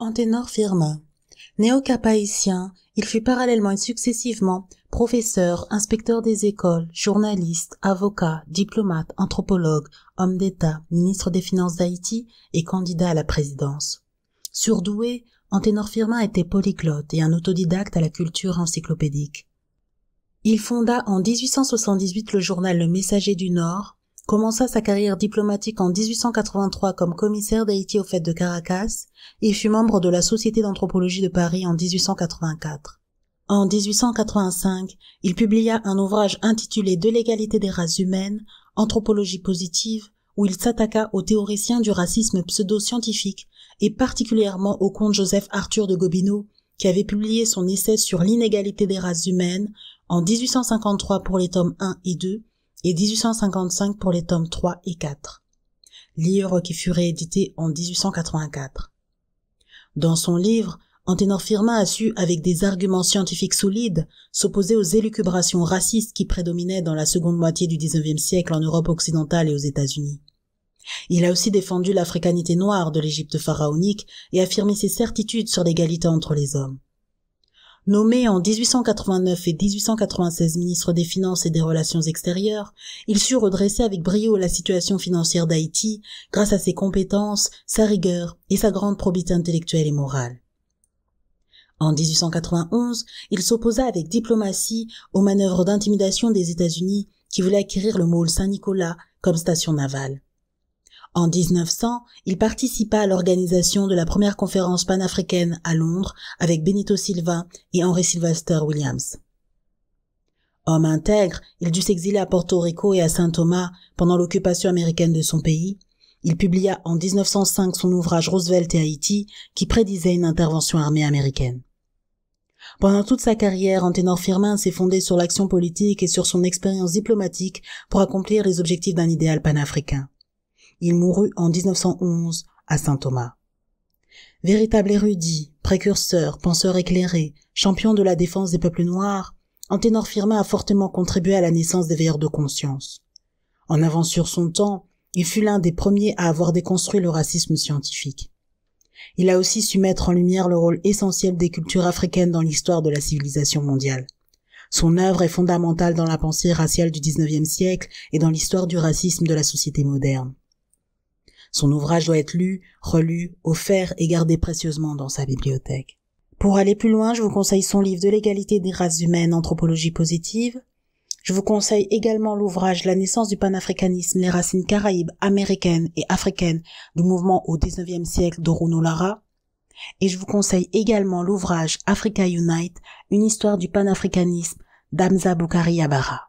Anténor Firmin. Néo-capaïtien, il fut parallèlement et successivement professeur, inspecteur des écoles, journaliste, avocat, diplomate, anthropologue, homme d'État, ministre des Finances d'Haïti et candidat à la présidence. Surdoué, Anténor Firmin était polyglotte et un autodidacte à la culture encyclopédique. Il fonda en 1878 le journal Le Messager du Nord, commença sa carrière diplomatique en 1883 comme commissaire d'Haïti aux fêtes de Caracas et fut membre de la Société d'anthropologie de Paris en 1884. En 1885, il publia un ouvrage intitulé De l'égalité des races humaines, anthropologie positive, où il s'attaqua aux théoriciens du racisme pseudo-scientifique et particulièrement au comte Joseph Arthur de Gobineau, qui avait publié son essai sur l'inégalité des races humaines en 1853 pour les tomes 1 et 2 et 1855 pour les tomes 3 et 4, Livre qui fut réédité en 1884. Dans son livre, Anténor Firma a su, avec des arguments scientifiques solides, s'opposer aux élucubrations racistes qui prédominaient dans la seconde moitié du XIXe siècle en Europe occidentale et aux États-Unis. Il a aussi défendu l'africanité noire de l'Égypte pharaonique et affirmé ses certitudes sur l'égalité entre les hommes. Nommé en 1889 et 1896 ministre des Finances et des Relations extérieures, il sut redresser avec brio la situation financière d'Haïti grâce à ses compétences, sa rigueur et sa grande probité intellectuelle et morale. En 1891, il s'opposa avec diplomatie aux manœuvres d'intimidation des États-Unis qui voulaient acquérir le môle Saint-Nicolas comme station navale. En 1900, il participa à l'organisation de la première conférence panafricaine à Londres avec Benito Silva et Henry Sylvester Williams. Homme intègre, il dut s'exiler à Porto Rico et à Saint Thomas pendant l'occupation américaine de son pays. Il publia en 1905 son ouvrage Roosevelt et Haïti qui prédisait une intervention armée américaine. Pendant toute sa carrière, Anténor Firmin s'est fondé sur l'action politique et sur son expérience diplomatique pour accomplir les objectifs d'un idéal panafricain. Il mourut en 1911 à Saint-Thomas. Véritable érudit, précurseur, penseur éclairé, champion de la défense des peuples noirs, Anténor Firmin a fortement contribué à la naissance des veilleurs de conscience. En avance sur son temps, il fut l'un des premiers à avoir déconstruit le racisme scientifique. Il a aussi su mettre en lumière le rôle essentiel des cultures africaines dans l'histoire de la civilisation mondiale. Son œuvre est fondamentale dans la pensée raciale du XIXe siècle et dans l'histoire du racisme de la société moderne. Son ouvrage doit être lu, relu, offert et gardé précieusement dans sa bibliothèque. Pour aller plus loin, je vous conseille son livre de l'égalité des races humaines, anthropologie positive. Je vous conseille également l'ouvrage La naissance du panafricanisme, les racines caraïbes, américaines et africaines du mouvement au 19e siècle d'Oruno Lara. Et je vous conseille également l'ouvrage Africa Unite, une histoire du panafricanisme d'Amza Boukari Abara.